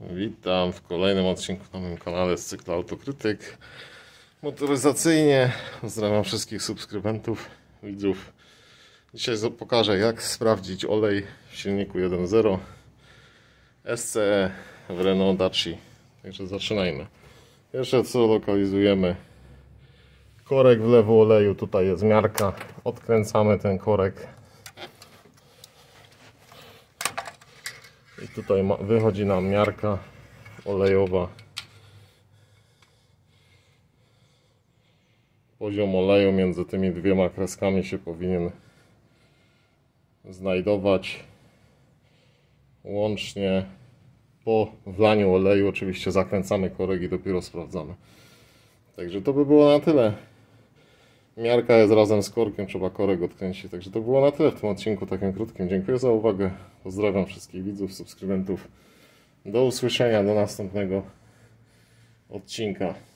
Witam w kolejnym odcinku na moim kanale z cyklu Autokrytyk Motoryzacyjnie Pozdrawiam wszystkich subskrybentów, widzów Dzisiaj pokażę jak sprawdzić olej w silniku 1.0 SCE w Renault Daci Także zaczynajmy Pierwsze co lokalizujemy Korek w lewo oleju, tutaj jest miarka Odkręcamy ten korek I tutaj wychodzi nam miarka olejowa. Poziom oleju między tymi dwiema kreskami się powinien znajdować łącznie po wlaniu oleju. Oczywiście zakręcamy korek i dopiero sprawdzamy. Także to by było na tyle. Miarka jest razem z korkiem, trzeba korek odkręcić. Także to było na tyle w tym odcinku takim krótkim. Dziękuję za uwagę. Pozdrawiam wszystkich widzów, subskrybentów. Do usłyszenia, do następnego odcinka.